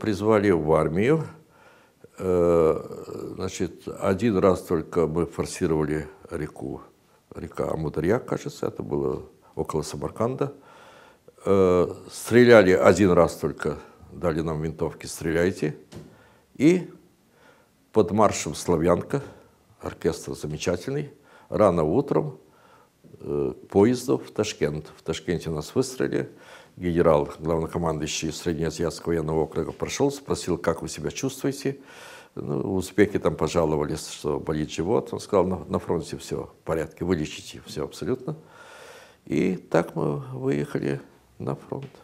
Призвали в армию. Э, значит, один раз только мы форсировали реку, река Амударья, кажется, это было около Самарканда. Э, стреляли один раз только, дали нам винтовки, стреляйте. И под маршем «Славянка», оркестр замечательный, рано утром э, поездов в Ташкент. В Ташкенте нас выстрелили генерал, главнокомандующий Среднеазиатского военного округа, прошел, спросил, как вы себя чувствуете. Ну, узбеки там пожаловались, что болит живот. Он сказал, на, на фронте все в порядке, вылечите все абсолютно. И так мы выехали на фронт.